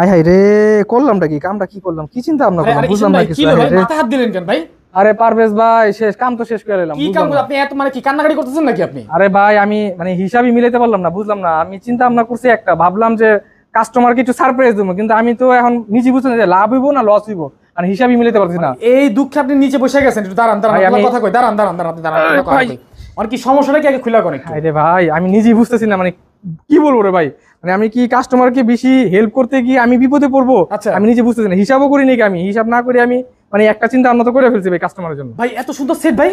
আয় হাই রে করলামটা কি কামটা কি করলাম কি চিন্তা আপনার করলাম বুঝলাম না কিছু মাথা হাত দিলেন কেন ভাই আরে পারভেজ ভাই শেষ কাম তো শেষ করে এলাম কি কাম আপনি এত মানে কি কান্নাকাটি করতেছেন নাকি আপনি আরে ভাই আমি মানে হিসাবই মিলাইতে পারলাম না বুঝলাম না আমি চিন্তা ভাবনা করছি একটা ভাবলাম যে কাস্টমার কিছু সারপ্রাইজ দেবো কিন্তু আমি তো এখন নিজে বুঝছি যে লাভ হইব না লস হইব আর হিসাবই মিলাইতে পারছি না এই দুঃখে আপনি নিচে বসে গেছেন একটু দাঁড়ান দাঁড়ান কথা কই দাঁড়ান দাঁড়ান দাঁড়ান দাঁড়ান মানে কি সমস্যাটা কি আগে খুলে করে আরে ভাই আমি নিজেই বুঝতেছি না মানে কি বলবো রে ভাই মানে আমি কি কাস্টমারকে বেশি হেল্প করতে গিয়ে আমি বিপদে পড়বো আচ্ছা আমি নিজে বুঝতেছি না হিসাবও করি নাকি আমি হিসাব না করে আমি মানে একটা চিন্তা উন্নত করে ফেলছি ভাই কাস্টমারের জন্য ভাই এত সুন্দর সেট ভাই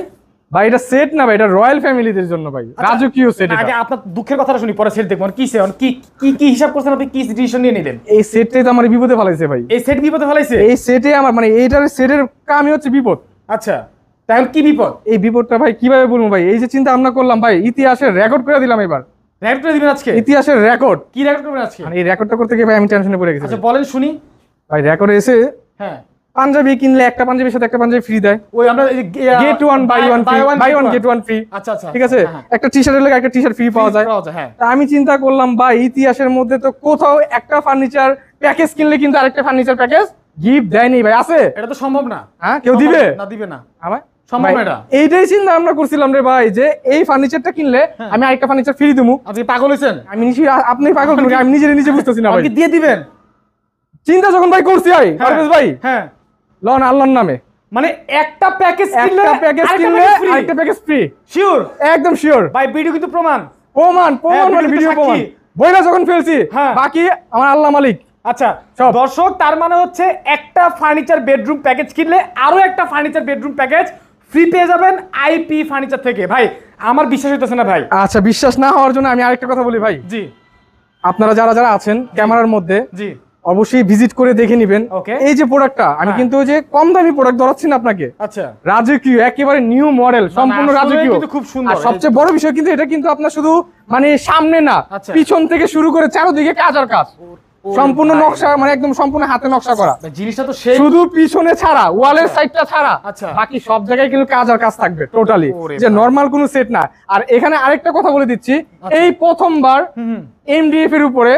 ভাই এটা সেট না ভাই এটা রয়্যাল ফ্যামিলিদের জন্য ভাই আচ্ছা, রাজকীয় সেট আগে আপনার দুঃখের কথাটা শুনি পরে সেট আর মানে কি সে মানে কি কি কি হিসাব করছেন আপনি কি ডিসিশন নিয়ে নিলেন এই সেটটাই তো আমার বিপদে ফেলাইছে ভাই এই সেট বিপদে ফেলাইছে এই সেটে আমার মানে এইটার সেটের কামই হচ্ছে বিপদ আচ্ছা তখন কি বিপদ এই বিপদটা ভাই কিভাবে বলবো ভাই এই যে চিন্তা আমরা করলাম ভাই ইতিহাসের রেকর্ড করে দিলাম এবার রেকর্ড করে দিবেন আজকে ইতিহাসের রেকর্ড কি রেকর্ড করবেন আজকে মানে এই রেকর্ডটা করতে গিয়ে ভাই আমি টেনশনে পড়ে গেছি আচ্ছা বলেন শুনি ভাই রেকর্ডে এসে হ্যাঁ পাঞ্জাবি কিনলে একটা পাঞ্জাবির সাথে একটা পাঞ্জাবি ফ্রি দেয় ওই আমরা get one buy one free buy one get one free আচ্ছা আচ্ছা ঠিক আছে হ্যাঁ, হ্যাঁ। একটা টি শার্টের লাগে একটা টি শার্ট ফ্রি পাওয়া যায় হ্যাঁ। তা আমি চিন্তা করলাম ভাই ইতিহাসের মধ্যে তো কোথাও একটা ফার্নিচার প্যাকেজ কিনলে কিন্তু আরেকটা ফার্নিচার প্যাকেজ গিফট দেয়নি ভাই আছে এটা তো সম্ভব না হ্যাঁ কেউ দিবে না দিবে না আমার ফার্নিচারটা কিনলে হ্যাঁ। আমি ফার্নিচার ফ্রি আপনি পাগল আমি চিন্তা যখন হ্যাঁ, হ্যাঁ। নামে মানে একটা প্যাকেজ কিনলে একটা প্যাকেজ ফ্রি শিওর একদম শিওর ভাই মানে বাকি আমার আল্লাহ মালিক আচ্ছা দর্শক তার মানে হচ্ছে একটা ফার্নিচার বেডরুম প্যাকেজ কিনলে আরো একটা ফার্নিচার বেডরুম প্যাকেজ ফ্রি পেয়ে যাবেন আইপি ফার্নিচার থেকে ভাই আমার বিশ্বাস হইতেছে না ভাই আচ্ছা বিশ্বাস না হওয়ার জন্য আমি আরেকটা কথা বলি ভাই জি আপনারা যারা যারা আছেন ক্যামেরার মধ্যে জি অবশ্যই ভিজিট করে দেখে নিবেন এই যে প্রোডাক্টটা আমি হ্যাঁ। কিন্তু যে কম দামি প্রোডাক্ট ধরাচ্ছি না আপনাকে আচ্ছা রাজকীয় একেবারে নিউ মডেল মানে সম্পূর্ণ রাজকীয় কিন্তু খুব সুন্দর সবচেয়ে বড় বিষয় কিন্তু এটা কিন্তু আপনার শুধু মানে সামনে না আচ্ছা। পিছন থেকে শুরু করে চারোদিকে কাজ আর কাজ সম্পূর্ণ নকশা মানে একদম সম্পূর্ণ হাতে নকশা করা জিনিসটা তো শুধু পিছনে ছাড়া ওয়ালের সাইডটা আচ্ছা। ছাড়া আচ্ছা। বাকি সব জায়গায় কিন্তু কাজ আর কাজ থাকবে টোটালি যে নর্মাল কোনো সেট না আর এখানে আরেকটা কথা বলে দিচ্ছি আচ্ছা। এই প্রথমবার এমডিএফ এর উপরে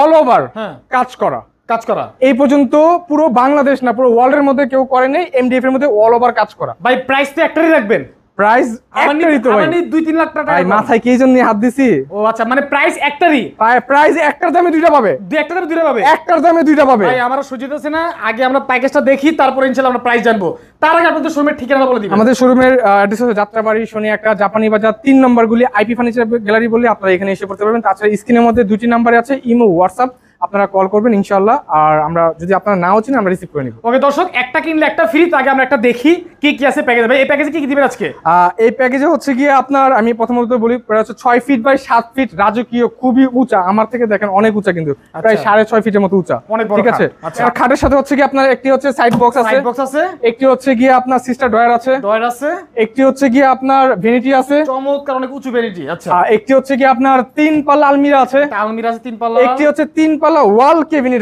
অল ওভার হ্যাঁ। কাজ করা কাজ করা এই পর্যন্ত পুরো বাংলাদেশ না পুরো ওয়ার্ল্ড এর মধ্যে কেউ করেনি এমডিএফ এর মধ্যে অল ওভার কাজ করা ভাই প্রাইস তো একটাই রাখবেন প্রাইস মানে লাখ টাকা মাথায় হাত দিছি ও আচ্ছা মানে প্রাইস একটারই প্রাইস একটার দামে দুইটা পাবে দুই দামে দুইটা পাবে একটার দামে দুইটা পাবে ভাই আমার সুযোগ আছে না আগে আমরা প্যাকেজটা দেখি তারপর ইনশাআল্লাহ আমরা প্রাইস জানবো তার আগে আপনাদের শোরুমের ঠিকানা বলে দিবেন আমাদের শোরুমের অ্যাড্রেস হচ্ছে যাত্রাবাড়ি শনি একটা জাপানি বাজার তিন নম্বর গুলি আইপি ফার্নিচার গ্যালারি বলে আপনারা এখানে এসে পড়তে পারবেন তাছাড়া স্ক্রিনের মধ্যে দুটি নাম্বার আছে ইমো হোয়াটসঅ্যাপ আপনারা কল করবেন ইনশাল্লাহ আর আমরা যদি আপনারা নাও চিনি আমরা রিসিভ করে নিব ওকে দর্শক একটা কিনলে একটা ফ্রি তাকে আমরা একটা দেখি কি কি আছে প্যাকেজ ভাই এই প্যাকেজে কি কি দিবেন আজকে এই প্যাকেজে হচ্ছে গিয়ে আপনার আমি প্রথমত বলি প্রায় হচ্ছে ছয় ফিট বাই সাত ফিট রাজকীয় খুবই উঁচা আমার থেকে দেখেন অনেক উঁচা কিন্তু আচ্ছা। প্রায় সাড়ে ছয় ফিটের মতো উঁচা অনেক ঠিক আছে আচ্ছা। আর খাটের সাথে হচ্ছে কি আপনার একটি হচ্ছে সাইড বক্স আছে বক্স আছে একটি হচ্ছে গিয়ে আপনার সিস্টার ডয়ার আছে ডয়ার আছে একটি হচ্ছে গিয়ে আপনার ভেনিটি আছে চমৎকার অনেক উঁচু ভেনিটি আচ্ছা একটি হচ্ছে কি আপনার তিন পাল্লা আলমিরা আছে আলমিরা আছে তিন পাল্লা একটি হচ্ছে তিন পাল্লা ওয়াল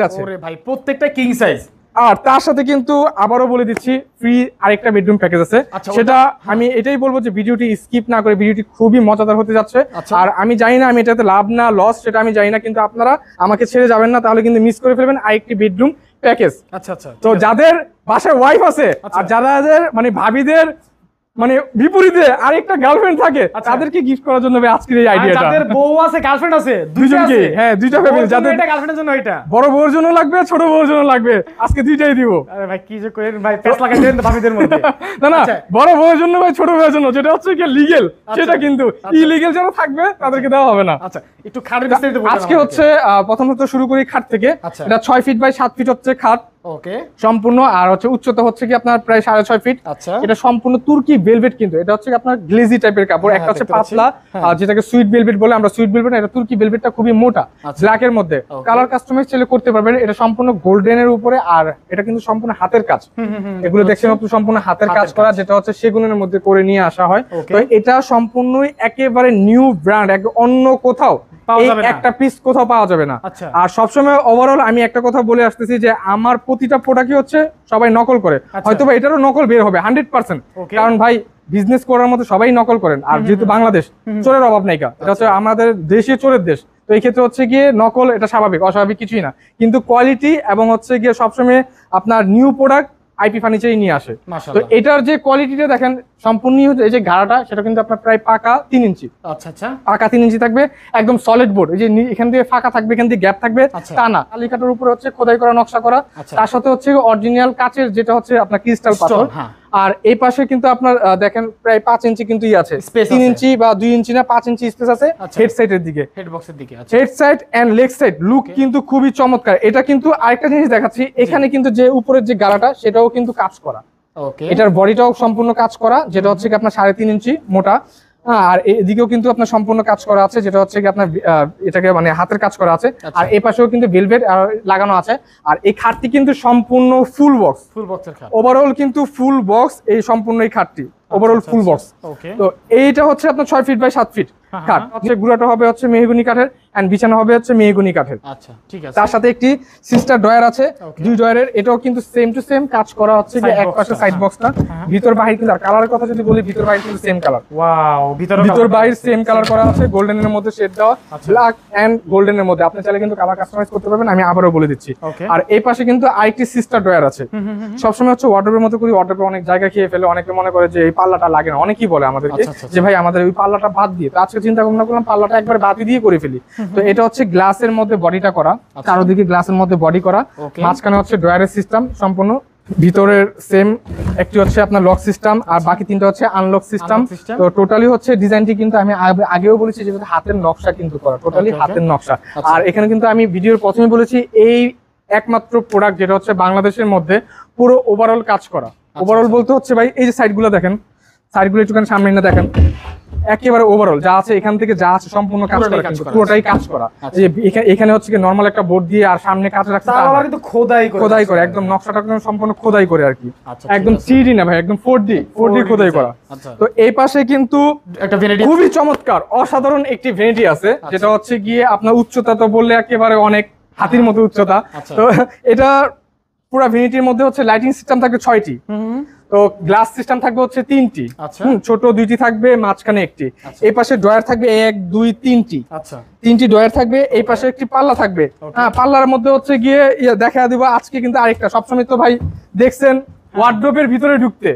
আছে ওরে ভাই প্রত্যেকটা কিং সাইজ আর তার সাথে কিন্তু আবারও বলে দিচ্ছি ফ্রি আরেকটা বেডরুম প্যাকেজ আছে আচ্ছা, সেটা হ্যাঁ। আমি এটাই বলবো যে ভিডিওটি স্কিপ না করে ভিডিওটি খুবই মজাদার হতে যাচ্ছে আচ্ছা। আর আমি জানি না আমি এটাতে লাভ না লস সেটা আমি জানি না কিন্তু আপনারা আমাকে ছেড়ে যাবেন না তাহলে কিন্তু মিস করে ফেলবেন আরেকটি বেডরুম প্যাকেজ আচ্ছা আচ্ছা তো যাদের বাসায় ওয়াইফ আছে আচ্ছা। আর যাদের মানে ভাবিদের মানে বিপরীতে আরেকটা গার্লফ্রেন্ড থাকে আচ্ছা। তাদেরকে গিফট করার জন্য আজকের এই আইডিয়াটা তাদের বউ আছে গার্লফ্রেন্ড আছে দুইজনকে হ্যাঁ দুইটা ফ্যামিলি যাদের এটা গার্লফ্রেন্ডের জন্য এটা বড় বউর জন্য লাগবে ছোট বউর জন্য লাগবে আজকে দুইটাই দিব আরে ভাই কি যে করেন ভাই পেস লাগাই দেন ভাবিদের মধ্যে না না আচ্ছা। বড় বউর জন্য ভাই ছোট বউর জন্য যেটা হচ্ছে কি লিগ্যাল আচ্ছা। সেটা কিন্তু ইলিগ্যাল যারা থাকবে তাদেরকে দেওয়া হবে না আচ্ছা একটু খাট বিস্তারিত আজকে হচ্ছে প্রথমত শুরু করি খাট থেকে এটা 6 ফিট বাই 7 ফিট হচ্ছে খাট সম্পূর্ণ আর হচ্ছে উচ্চতা হচ্ছে কি আপনার প্রায় সাড়ে ছয় ফিট আচ্ছা এটা সম্পূর্ণ তুর্কি ভেলভেট কিন্তু এটা হচ্ছে আপনার গ্লেজি টাইপের কাপড় হ্যাঁ, একটা হচ্ছে পাতলা হ্যাঁ। আর যেটাকে সুইট ভেলভেট বলে আমরা সুইট ভেলভেট এটা তুর্কি ভেলভেটটা খুবই মোটা ব্ল্যাকের আচ্ছা। মধ্যে কালার কাস্টমাইজ চাইলে করতে পারবেন এটা সম্পূর্ণ উপরে আর এটা কিন্তু সম্পূর্ণ হাতের কাজ এগুলো দেখছেন আপনি সম্পূর্ণ হাতের কাজ করা যেটা হচ্ছে সেগুনের মধ্যে করে নিয়ে আসা হয় তো এটা সম্পূর্ণই একেবারে নিউ ব্র্যান্ড অন্য কোথাও একটা পিস কোথাও পাওয়া যাবে না আচ্ছা। আর সবসময় ওভারঅল আমি একটা কথা বলে আসতেছি যে আমার প্রতিটা প্রোডাক্টই হচ্ছে সবাই নকল করে আচ্ছা, আচ্ছা। হয়তো বা এটারও নকল বের হবে হান্ড্রেড পার্সেন্ট কারণ ভাই বিজনেস করার মতো সবাই নকল করেন আর যেহেতু বাংলাদেশ চোরের অভাব নাইকা এটা হচ্ছে আচ্ছা। আমাদের দেশে চোরের দেশ তো এই ক্ষেত্রে হচ্ছে গিয়ে নকল এটা স্বাভাবিক অস্বাভাবিক কিছুই না কিন্তু কোয়ালিটি এবং হচ্ছে গিয়ে সবসময় আপনার নিউ প্রোডাক্ট আইপি ফার্নিচারই নিয়ে আসে তো এটার যে কোয়ালিটিটা দেখেন সম্পূর্ণ এই যে ঘাড়াটা সেটা কিন্তু আপনার প্রায় পাকা তিন ইঞ্চি আচ্ছা আচ্ছা পাকা তিন ইঞ্চি থাকবে একদম সলিড বোর্ড এই যে এখান দিয়ে ফাঁকা থাকবে এখান দিয়ে গ্যাপ থাকবে আচ্ছা। তা না কালিকাটার উপরে হচ্ছে খোদাই করা নকশা করা আচ্ছা। তার সাথে হচ্ছে অরিজিনাল কাচের যেটা হচ্ছে আপনার ক্রিস্টাল পাথর হ্যাঁ। আর এই পাশে কিন্তু আপনার দেখেন প্রায় পাঁচ ইঞ্চি কিন্তু ই আছে তিন ইঞ্চি বা দুই ইঞ্চি না পাঁচ ইঞ্চি স্পেস আছে হেড আচ্ছা। সাইড এর দিকে হেড দিকে side and leg side look কিন্তু খুবই চমৎকার এটা কিন্তু আরেকটা জিনিস দেখাচ্ছি এখানে কিন্তু যে উপরের যে গালাটা সেটাও কিন্তু কাজ করা এটার বডিটাও সম্পূর্ণ কাজ করা যেটা হচ্ছে কি আপনার সাড়ে তিন ইঞ্চি মোটা হ্যাঁ, আর এদিকেও কিন্তু আপনার সম্পূর্ণ কাজ করা আছে যেটা হচ্ছে কি আপনার এটাকে মানে হাতের কাজ করা আছে আচ্ছা। আর এই পাশেও কিন্তু ভেলভেট লাগানো আছে আর এই খাটটি কিন্তু সম্পূর্ণ ফুল বক্স ফুল বক্সের খাট ওভারঅল কিন্তু ফুল বক্স এই সম্পূর্ণ এই খাটটি ওভারঅল ফুল বক্স তো এইটা হচ্ছে আপনার ছয় ফিট বাই সাত ফিট হ্যাঁ, কাঠ হ্যাঁ। হচ্ছে গুড়াটা হবে হচ্ছে মেহগুনি কাঠের এন্ড বিছানা হবে হচ্ছে মেহগুনি কাঠের আচ্ছা ঠিক আছে তার সাথে একটি সিস্টার ডয়ার আছে দুই ডয়ারের এটাও কিন্তু সেম টু সেম কাজ করা হচ্ছে যে এক পাশে সাইড বক্সটা হ্যাঁ, ভিতর বাহির কিন্তু আর কালারের কথা যদি বলি ভিতর বাহির কিন্তু সেম কালার ওয়াও ভিতর ভিতর বাহির সেম কালার করা আছে গোল্ডেনের মধ্যে শেড দেওয়া ব্ল্যাক আচ্ছা। এন্ড মধ্যে আপনি চাইলে কিন্তু কালার কাস্টমাইজ করতে পারবেন আমি আবারও বলে দিচ্ছি আর এই পাশে কিন্তু আরেকটি সিস্টার ডয়ার আছে সবসময় হচ্ছে ওয়ার্ডের মতো করি ওয়ার্ডের অনেক জায়গা খেয়ে ফেলে অনেকে মনে করে যে এই পাল্লাটা লাগে না অনেকেই বলে আমাদেরকে আচ্ছা, আচ্ছা, যে ভাই আমাদের ওই পাল্লাটা বাদ দিয়ে আজকে চিন্তা ভাবনা করলাম পাল্লাটা একবার বাতি দিয়ে করে ফেলি তো এটা হচ্ছে গ্লাসের মধ্যে বডিটা করা আচ্ছা। চারোদিকে গ্লাসের মধ্যে বডি করা মাঝখানে হচ্ছে ড্রয়ারের সিস্টেম সম্পূর্ণ ভিতরের সেম একটি হচ্ছে আপনার লক সিস্টেম আর বাকি তিনটা হচ্ছে আনলক সিস্টেম তো টোটালি হচ্ছে ডিজাইনটি কিন্তু আমি আগেও বলেছি যে হাতের নকশা কিন্তু করা টোটালি হাতের নকশা আচ্ছা। আর এখানে কিন্তু আমি ভিডিওর প্রথমে বলেছি এই একমাত্র প্রোডাক্ট যেটা হচ্ছে বাংলাদেশের মধ্যে পুরো ওভারঅল কাজ করা ওভারঅল আচ্ছা, বলতে হচ্ছে ভাই এই যে সাইডগুলো দেখেন সাইডগুলো একটুখানি সামনে না দেখেন একেবারে ওভারঅল যা আছে এখান থেকে যা আছে সম্পূর্ণ কাজ করা পুরোটাই কাজ করা আচ্ছা। যে এখানে হচ্ছে কি নরমাল একটা বোর্ড দিয়ে আর সামনে কাজ রাখছে তার আবার কিন্তু খোদাই করে খোদাই করে একদম নকশাটা একদম সম্পূর্ণ খোদাই করে আর কি আচ্ছা, একদম 3D না ভাই একদম 4D 4D খোদাই আচ্ছা। করা তো এই পাশে কিন্তু একটা ভেনিটি খুবই চমৎকার অসাধারণ একটি ভেনিটি আছে যেটা হচ্ছে গিয়ে আপনার উচ্চতা তো বললে একেবারে অনেক হাতির মতো উচ্চতা তো এটা পুরো ভেনিটির মধ্যে হচ্ছে লাইটিং সিস্টেম থাকে 6টি তো গ্লাস সিস্টেম থাকবে হচ্ছে তিনটি আচ্ছা। ছোট দুইটি থাকবে মাঝখানে একটি আচ্ছা। এই পাশে ডয়ার থাকবে এক দুই তিনটি আচ্ছা। তিনটি ডয়ার থাকবে এই পাশে একটি পাল্লা থাকবে হ্যাঁ পাল্লার মধ্যে হচ্ছে গিয়ে ইয়ে দেখা দিব আজকে কিন্তু আরেকটা সবসময় তো ভাই দেখছেন ওয়ার্ড্রোপের হ্যাঁ। ভিতরে ঢুকতে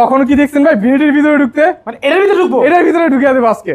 কখনো কি দেখছেন ভাই ভিডির ভিতরে ঢুকতে মানে এর ভিতরে ঢুকবো এটার ভিতরে ঢুকে দেবো আজকে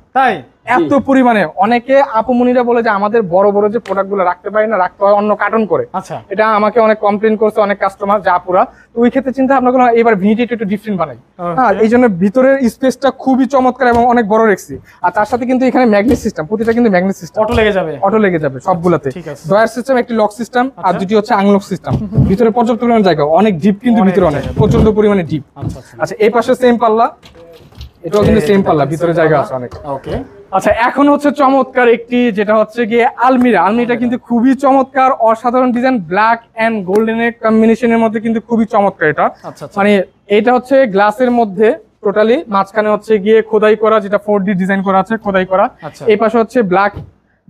তাই এত পরিমাণে অনেকে আপমনিরা বলে যে আমাদের বড় বড় যে প্রোডাক্ট গুলো রাখতে পারি না রাখতে হয় অন্য কার্টন করে আচ্ছা এটা আমাকে অনেক কমপ্লেন করছে অনেক কাস্টমার যা পুরা তো ওই ক্ষেত্রে চিন্তা ভাবনা এবার ভিনিটি একটু ডিফারেন্ট বানাই হ্যাঁ এই জন্য ভিতরের স্পেসটা খুবই চমৎকার এবং অনেক বড় রেখছি আর তার সাথে কিন্তু এখানে ম্যাগনেট সিস্টেম প্রতিটা কিন্তু ম্যাগনেট সিস্টেম অটো লেগে যাবে অটো লেগে যাবে সবগুলাতে ড্রয়ার সিস্টেম একটি লক সিস্টেম আর আচ্ছা। দুটি হচ্ছে আনলক সিস্টেম ভিতরে পর্যাপ্ত পরিমাণে জায়গা অনেক ডিপ কিন্তু ভিতরে অনেক প্রচন্ড পরিমাণে ডিপ আচ্ছা, আচ্ছা।, আচ্ছা এই পাশে সেম পাল্লা এটাও কিন্তু সেম পাল্লা ভিতরে জায়গা আছে অনেক ওকে আচ্ছা এখন হচ্ছে চমৎকার একটি যেটা হচ্ছে গিয়ে আলমিরা আলমিরা কিন্তু খুবই চমৎকার অসাধারণ ডিজাইন ব্ল্যাক অ্যান্ড গোল্ডেনের কম্বিনেশনের মধ্যে কিন্তু খুবই চমৎকার এটা আচ্ছা, আচ্ছা। মানে এটা হচ্ছে গ্লাসের মধ্যে টোটালি মাঝখানে হচ্ছে গিয়ে খোদাই করা যেটা ফোর ডিজাইন করা আছে খোদাই করা আচ্ছা। এই পাশে হচ্ছে ব্ল্যাক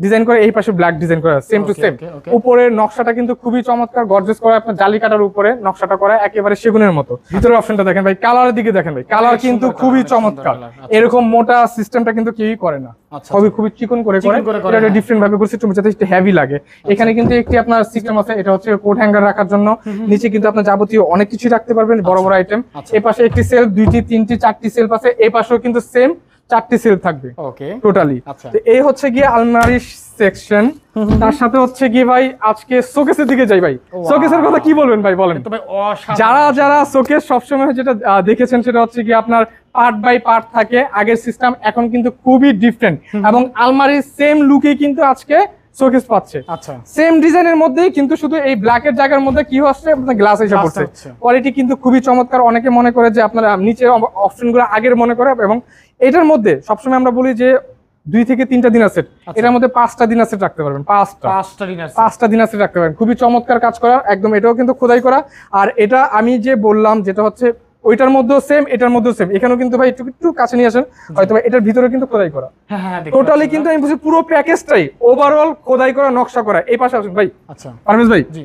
ডিজাইন করে এই পাশে ব্ল্যাক ডিজাইন করা সেম টু সেম উপরের নকশাটা কিন্তু খুবই চমৎকার গর্জেস করা আপনার জালি কাটার উপরে নকশাটা করা একেবারে সেগুনের মতো ভিতরের অপশনটা দেখেন ভাই কালারের দিকে দেখেন ভাই কালার আচ্ছা, কিন্তু খুবই চমৎকার আচ্ছা, এরকম আচ্ছা। মোটা সিস্টেমটা কিন্তু কেউই করে না সবই খুবই চিকন করে করে এটা ডিফারেন্ট হ্যাঁ। ভাবে করছে তুমি যাতে হেভি লাগে এখানে কিন্তু একটি আপনার সিস্টেম আছে এটা হচ্ছে কোট হ্যাঙ্গার রাখার জন্য নিচে কিন্তু আপনার যাবতীয় অনেক কিছু রাখতে পারবেন বড় বড় আইটেম এ পাশে একটি সেলফ দুইটি তিনটি চারটি সেলফ আছে এ পাশেও কিন্তু সেম চারটি সেল থাকবে ওকে টোটালি আচ্ছা। এই হচ্ছে গিয়ে আলমারি সেকশন তার সাথে হচ্ছে গিয়ে ভাই আজকে শোকেসের দিকে যাই ভাই শোকেসের কথা কি বলবেন ভাই বলেন যারা যারা শোকেস সবসময় যেটা দেখেছেন সেটা হচ্ছে কি আপনার পার্ট বাই পার্ট থাকে আগের সিস্টেম এখন কিন্তু খুবই ডিফারেন্ট এবং আলমারির সেম লুকে কিন্তু আজকে শোকেস পাচ্ছে আচ্ছা সেম ডিজাইনের মধ্যেই কিন্তু শুধু এই ব্ল্যাক এর জায়গার মধ্যে কি হচ্ছে আপনার গ্লাস এসে পড়ছে কোয়ালিটি কিন্তু খুবই চমৎকার অনেকে মনে করে যে আপনারা নিচের গুলো আগের মনে করে এবং এটার মধ্যে সবসময় আমরা বলি যে দুই থেকে তিনটা দিনার আচ্ছা। সেট এটার মধ্যে পাঁচটা দিনার সেট রাখতে পারবেন পাঁচটা পাঁচটা পাঁচটা দিনার সেট রাখতে পারবেন খুবই চমৎকার কাজ করা একদম এটাও কিন্তু খোদাই করা আর এটা আমি যে বললাম যেটা হচ্ছে ওইটার মধ্যেও সেম এটার মধ্যেও সেম এখানেও কিন্তু ভাই একটু একটু কাছে নিয়ে আসেন হয়তো এটার ভিতরে কিন্তু খোদাই করা টোটালি হ্যাঁ, হ্যাঁ, হ্যাঁ, কিন্তু আমি বলছি পুরো প্যাকেজটাই ওভারঅল খোদাই করা নকশা করা এই পাশে আসুন ভাই আচ্ছা পারভেজ ভাই জি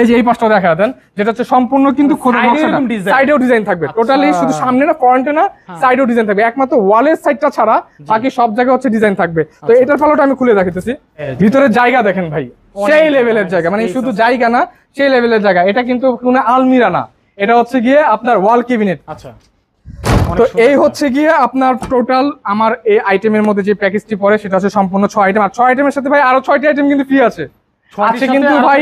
এই যে এই পাশটা দেখা দেন যেটা হচ্ছে সম্পূর্ণ কিন্তু সাইডেও ডিজাইন থাকবে টোটালি আচ্ছা। শুধু সামনে না ফ্রন্টে না সাইডেও ডিজাইন থাকবে একমাত্র ওয়ালের সাইডটা ছাড়া বাকি সব জায়গায় হচ্ছে ডিজাইন থাকবে তো আচ্ছা। এটার ফলোটা আমি খুলে দেখাতেছি ভিতরে জায়গা দেখেন ভাই সেই লেভেলের জায়গা মানে শুধু জায়গা না সেই লেভেলের জায়গা এটা কিন্তু কোনো আলমিরা না এটা হচ্ছে গিয়ে আপনার ওয়াল কেবিনেট আচ্ছা তো এই হচ্ছে গিয়ে আপনার টোটাল আমার এই আইটেমের মধ্যে যে প্যাকেজটি পড়ে সেটা হচ্ছে সম্পূর্ণ ছয় আইটেম আর ছয় আইটেমের সাথে ভাই আরো ছয়টি আইটেম কিন্তু ফ্রি আছে আছে কিন্তু ভাই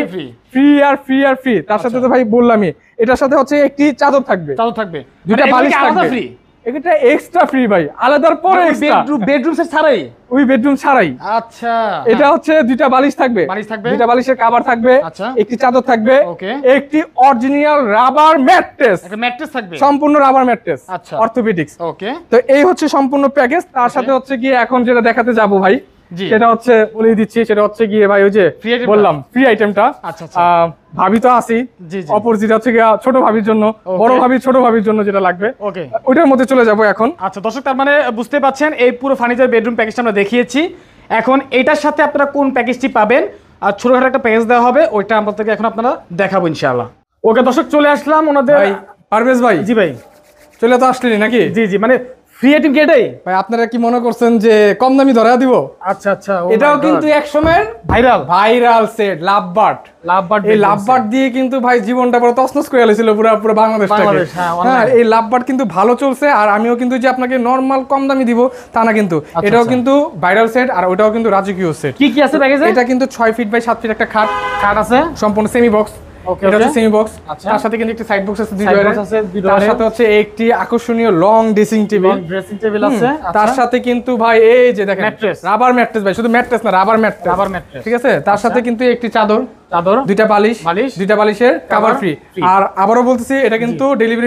ফ্রি আর ফ্রি আর ফ্রি তার আচ্ছা। সাথে তো ভাই বললামই এটার সাথে হচ্ছে একটি চাদর থাকবে চাদর থাকবে দুইটা মানে বালিশ থাকবে এটা এক্সট্রা ফ্রি ভাই আলাদার পরে বেডরুম বেডরুম ছাড়াই ওই বেডরুম ছাড়াই আচ্ছা এটা হচ্ছে দুইটা বালিশ থাকবে বালিশ থাকবে দুইটা বালিশের কভার থাকবে আচ্ছা। একটি চাদর থাকবে একটি অরিজিনাল রাবার ম্যাট্রেস একটা ম্যাট্রেস থাকবে সম্পূর্ণ রাবার ম্যাট্রেস আচ্ছা অর্থোপেডিক্স ওকে তো এই হচ্ছে সম্পূর্ণ প্যাকেজ তার সাথে হচ্ছে কি এখন যেটা দেখাতে যাব ভাই সেটা হচ্ছে বলে দিচ্ছি সেটা হচ্ছে গিয়ে ভাই ওই যে বললাম ফ্রি আইটেমটা আচ্ছা, আচ্ছা। ভাবি তো আসি অপর যেটা হচ্ছে ছোট ভাবির জন্য বড় ভাবি ছোট ভাবির জন্য যেটা লাগবে ওইটার মধ্যে চলে যাব এখন আচ্ছা দর্শক তার মানে বুঝতে পাচ্ছেন এই পুরো ফার্নিচার বেডরুম প্যাকেজটা আমরা দেখিয়েছি এখন এটার সাথে আপনারা কোন প্যাকেজটি পাবেন আর ছোটখাটো একটা প্যাকেজ দেওয়া হবে ওইটা থেকে এখন আপনারা দেখাবো ইনশাআল্লাহ ওকে দর্শক চলে আসলাম ওনাদের পারভেজ ভাই জি ভাই চলে তো আসলেনি নাকি জি জি মানে ফ্রি কি এটাই ভাই আপনারা কি মনে করছেন যে কম দামি ধরা দিব আচ্ছা আচ্ছা এটাও কিন্তু এক সময়ের ভাইরাল ভাইরাল সেট করে বাংলাদেশ হ্যাঁ, হ্যাঁ কিন্তু ভালো চলছে আর আমিও কিন্তু যে আপনাকে নরমাল কম দামি দিব তা না কিন্তু আচ্ছা, এটাও আচ্ছা। কিন্তু ভাইরাল সেট আর ওটাও কিন্তু রাজকীয় সেট কি কি আছে এটা কিন্তু ছয় ফিট বাই সাত ফিট একটা খাট খাট আছে সম্পূর্ণ সেমি বক্স আবারও বলতেছি এটা কিন্তু ডেলিভারি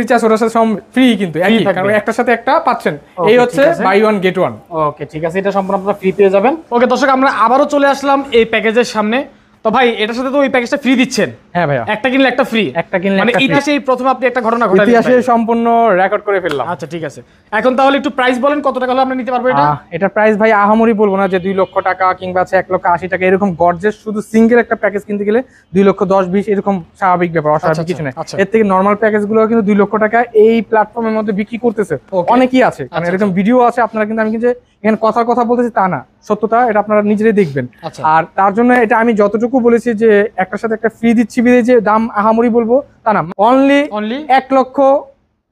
চার্জ ওটার সাথে ফ্রি কিন্তু একই কারণ একটার সাথে একটা পাচ্ছেন এই হচ্ছে buy one get one okay ঠিক আছে এটা সম্পূর্ণ ফ্রি পেয়ে যাবেন ওকে দর্শক আমরা আবারও চলে আসলাম এই প্যাকেজের সামনে তো ভাই এটার সাথে তো ওই প্যাকেজটা ফ্রি দিচ্ছেন হ্যাঁ ভাই একটা কিনলে একটা ফ্রি একটা কিনলে মানে ইতিহাসে প্রথম আপনি একটা ঘটনা ঘটালেন ইতিহাসে সম্পূর্ণ রেকর্ড করে ফেললাম আচ্ছা ঠিক আছে এখন তাহলে একটু প্রাইস বলেন কত টাকা নিতে এটা এটা প্রাইস ভাই আহামরি বলবো না যে 2 লক্ষ টাকা কিংবা আছে 1 লক্ষ 80 টাকা এরকম গর্জেস শুধু সিঙ্গেল একটা প্যাকেজ কিনতে গেলে 2 লক্ষ 10 20 এরকম স্বাভাবিক ব্যাপার আচ্ছা, অস্বাভাবিক আচ্ছা, কিছু না আচ্ছা। এর থেকে নরমাল প্যাকেজ গুলো কিন্তু 2 লক্ষ টাকা এই প্ল্যাটফর্মের মধ্যে বিক্রি করতেছে অনেকেই আছে মানে এরকম ভিডিও আছে আপনারা কিন্তু আমি কিন্তু এখানে কথার কথা বলতেছি তা না সত্যতা এটা আপনারা নিজেরাই দেখবেন আচ্ছা। আর তার জন্য এটা আমি যতটুকু বলেছি যে একটার সাথে একটা ফ্রি দিচ্ছি বিদে যে দাম আহামরি বলবো তা না অনলি অনলি এক লক্ষ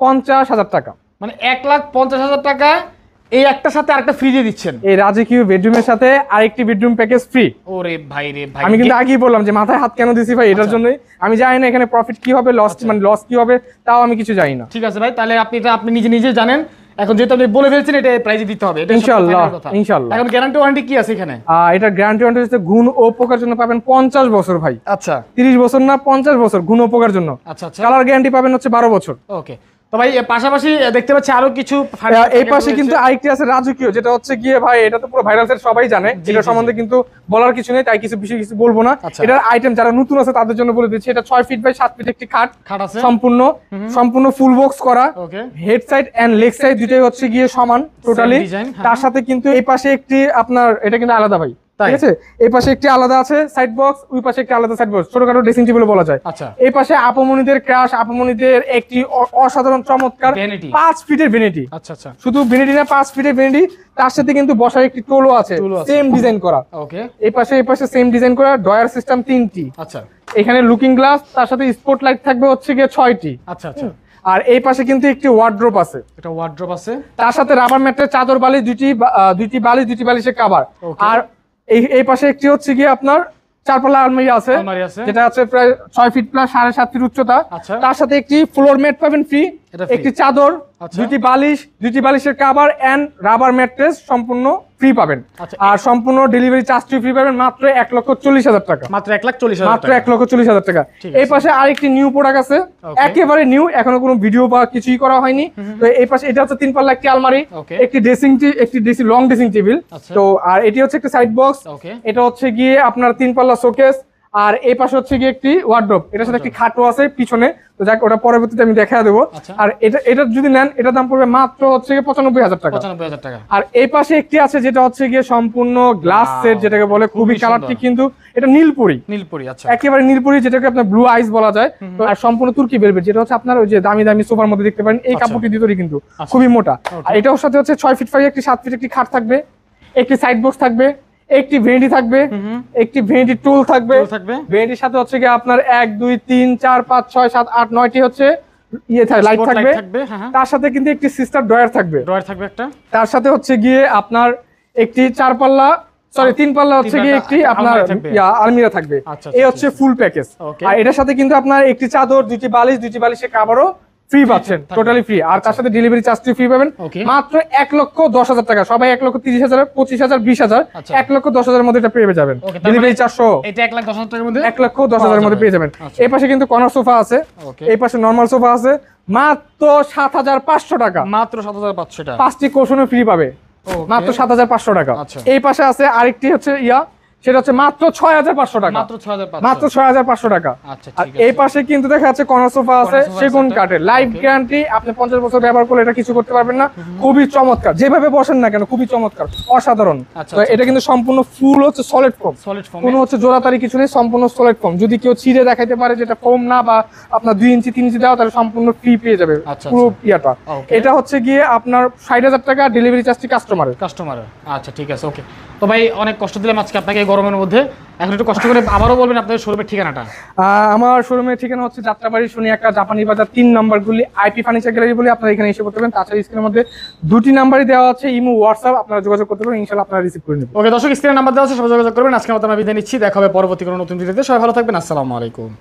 পঞ্চাশ হাজার টাকা মানে এক লাখ পঞ্চাশ হাজার টাকা এই একটা সাথে আরেকটা ফ্রি দিয়ে দিচ্ছেন এই রাজকীয় বেডরুমের সাথে আরেকটি বেডরুম প্যাকেজ ফ্রি রে ভাই রে ভাই আমি কিন্তু আগেই বললাম যে মাথায় হাত কেন দিছি ভাই এটার আচ্ছা। জন্যই আমি জানি না এখানে প্রফিট কি হবে লস আচ্ছা। মানে লস কি হবে তাও আমি কিছু জানি না ঠিক আছে ভাই তাহলে আপনি এটা আপনি নিজে নিজে জানেন এখন যেটা আপনি বলে ফেলছেন এটা প্রাইজে দিতে হবে এটা ইনশাআল্লাহ ইনশাআল্লাহ এখন গ্যারান্টি ওয়ারেন্টি কি আছে এখানে এটা গ্যারান্টি ওয়ারেন্টি হচ্ছে গুণ ও পোকার জন্য পাবেন 50 বছর ভাই আচ্ছা 30 বছর না 50 বছর গুণ ও পোকার জন্য আচ্ছা আচ্ছা কালার গ্যারান্টি পাবেন হচ্ছে 12 বছর ওকে তো ভাই পাশাপাশি দেখতে পাচ্ছি আরো কিছু এই পাশে কিন্তু আরেকটি আছে রাজকীয় যেটা হচ্ছে গিয়ে ভাই এটা তো পুরো ভাইরাল সেট সবাই জানে এটা সম্বন্ধে কিন্তু বলার কিছু নেই তাই কিছু বেশি কিছু বলবো না আচ্ছা। এটার আইটেম যারা নতুন আছে তাদের জন্য বলে দিচ্ছি এটা ছয় ফিট বাই সাত ফিট একটি খাট খাট আছে সম্পূর্ণ সম্পূর্ণ ফুল বক্স করা head side and leg side দুটাই হচ্ছে গিয়ে সমান টোটালি হ্যাঁ। তার সাথে কিন্তু এই পাশে একটি আপনার এটা কিন্তু আলাদা ভাই ঠিক একটি আলাদা আছে সাইড বক্স ওই পাশে একটি আলাদা সাইড বক্স ছোটখাটো ড্রেসিং বলা যায় আচ্ছা। আপমনিদের একটি অসাধারণ চমৎকার পাঁচ ফিটের আচ্ছা, আচ্ছা। শুধু পাঁচ ফিটের সাথে কিন্তু বসার একটি সেম ডিজাইন করা সিস্টেম তিনটি এখানে লুকিং গ্লাস তার সাথে লাইট থাকবে হচ্ছে গিয়ে ছয়টি আর এই পাশে কিন্তু একটি ওয়ার্ড্রোপ আছে ওয়ার্ড্রোপ আছে তার সাথে রাবার ম্যাটের চাদর বালি দুইটি দুইটি বালি দুইটি বালিশের কাবার আর এই পাশে একটি হচ্ছে গিয়ে আপনার চারপালা আলমারি আছে যেটা আছে প্রায় ছয় ফিট প্লাস সাড়ে সাত ফিট উচ্চতা আচ্ছা। তার সাথে একটি ফ্লোর মেট পাবেন ফ্রি একটি চাদর আচ্ছা। দুটি বালিশ দুটি বালিশের কাভার এন্ড রাবার ম্যাট্রেস সম্পূর্ণ ফ্রি পাবেন আচ্ছা, আর সম্পূর্ণ ডেলিভারি চার্জটি ফ্রি পাবেন মাত্র এক লক্ষ চল্লিশ হাজার টাকা মাত্র এক লাখ চল্লিশ মাত্র এক লক্ষ চল্লিশ হাজার টাকা এই পাশে আরেকটি নিউ প্রোডাক্ট আছে একেবারে নিউ এখনো কোনো ভিডিও বা কিছুই করা হয়নি তো এই পাশে এটা হচ্ছে তিন পাল্লা একটি আলমারি একটি ড্রেসিং একটি ড্রেসিং লং ড্রেসিং টেবিল তো আর এটি হচ্ছে একটা সাইড বক্স এটা হচ্ছে গিয়ে আপনার তিন পাল্লা শোকেস আর এই পাশে হচ্ছে গিয়ে একটি ওয়ার্ড্রোপ এটার সাথে আচ্ছা। একটি খাটও আছে পিছনে তো যাক ওটা পরবর্তীতে আমি দেখা দেবো আচ্ছা। আর এটা এটা যদি নেন এটার দাম পড়বে মাত্র হচ্ছে গিয়ে পঁচানব্বই হাজার টাকা আর এই পাশে একটি আছে যেটা হচ্ছে গিয়ে সম্পূর্ণ গ্লাস সেট যেটাকে বলে খুবই কালারটি কিন্তু এটা নীলপুরি নীলপুরি আচ্ছা একেবারে নীলপুরি যেটাকে আপনার ব্লু আইস বলা যায় তো আর সম্পূর্ণ তুর্কি বেলবেট যেটা হচ্ছে আপনার ওই যে দামি দামি সোফার মধ্যে দেখতে পারেন এই আচ্ছা। কাপড়টি দিতরি কিন্তু খুবই মোটা আর এটার সাথে হচ্ছে ছয় ফিট ফাইভ একটি সাত ফিট একটি খাট থাকবে একটি সাইড বক্স থাকবে একটি ভেন্ডি থাকবে একটি ভেন্ডি টুল থাকবে ভেন্ডির সাথে হচ্ছে গিয়ে আপনার এক দুই তিন চার পাঁচ ছয় সাত আট নয়টি হচ্ছে লাইট ইয়ে থাকবে হ্যাঁ, হ্যাঁ। তার সাথে কিন্তু একটি সিস্টার ড্রয়ার থাকবে তার সাথে হচ্ছে গিয়ে আপনার একটি চার পাল্লা সরি তিন পাল্লা হচ্ছে গিয়ে একটি আপনার আলমিরা থাকবে আচ্ছা, আচ্ছা, এই আচ্ছা, হচ্ছে ফুল প্যাকেজ আর এটার সাথে কিন্তু আপনার একটি চাদর দুটি বালিশ দুটি বালিশের কাভারও ফ্রি পাচ্ছেন টোটালি আচ্ছা। ফ্রি আর তার আচ্ছা। সাথে ডেলিভারি চার্জটি ফ্রি পাবেন মাত্র এক লক্ষ দশ হাজার টাকা সবাই এক লক্ষ তিরিশ হাজার পঁচিশ হাজার বিশ হাজার আচ্ছা। এক লক্ষ দশ হাজার মধ্যে পেয়ে যাবেন ডেলিভারি চারশো মানে এক এক লক্ষ দশ হাজার মধ্যে পেয়ে যাবেন এই পাশে কিন্তু কনার সোফা আছে এই পাশে নর্মাল সোফা আছে মাত্র সাত হাজার পাঁচশো টাকা মাত্র সাত হাজার পাঁচশো টাকা পাঁচটি কোষণও ফ্রি পাবে মাত্র সাত হাজার পাঁচশো টাকা এই পাশে আছে আরেকটি হচ্ছে ইয়া সেটা হচ্ছে মাত্র ছয় হাজার পাঁচশো টাকা মাত্র ছয় হাজার পাঁচশো টাকা আর আচ্ছা, এই পাশে কিন্তু দেখা যাচ্ছে কনা সোফা আছে সেগুন কাঠের লাইফ গ্যারান্টি আপনি পঞ্চাশ বছর ব্যবহার করলে এটা কিছু করতে পারবেন না খুবই চমৎকার যেভাবে বসেন না কেন খুবই চমৎকার অসাধারণ আচ্ছা, আচ্ছা, এটা কিন্তু সম্পূর্ণ ফুল হচ্ছে সলিড ফোম কোনো হচ্ছে জোড়াতারি কিছু নেই সম্পূর্ণ সলিড ফোম যদি কেউ ছিঁড়ে দেখাইতে পারে যেটা ফোম না বা আপনার দুই ইঞ্চি তিন ইঞ্চি দেওয়া তাহলে সম্পূর্ণ ফ্রি পেয়ে যাবে পুরো ইয়াটা এটা হচ্ছে গিয়ে আপনার ষাট হাজার টাকা ডেলিভারি চার্জটি কাস্টমারের কাস্টমারের আচ্ছা ঠিক আছে ওকে তো ভাই অনেক কষ্ট দিলাম আজকে আপনাকে গরমের মধ্যে এখন একটু কষ্ট করে আবারও বলবেন আপনাদের শোরুমের ঠিকানাটা আমার শোরুমের ঠিকানা হচ্ছে যাত্রাবাড়ি শুনি একটা জাপানি বাজার তিন নম্বর গুলি আইপি ফার্নিচার গ্যালারি বলে আপনারা এখানে এসে করতে পারেন তাছাড়া স্ক্রিনের মধ্যে দুটি নাম্বারই দেওয়া আছে ইমো হোয়াটসঅ্যাপ আপনারা যোগাযোগ করতে পারেন ইনশাআল্লাহ আপনারা রিসিভ করে নেবেন ওকে দর্শক স্ক্রিনের নাম্বার দেওয়া আছে সবাই যোগাযোগ করবেন আজকে মতো আমি বিদায় নিচ্ছি দেখা হবে পরবর্তী কোনো নতুন ভিডিওতে সবাই ভালো থাকবেন আসসালামু আলাইকুম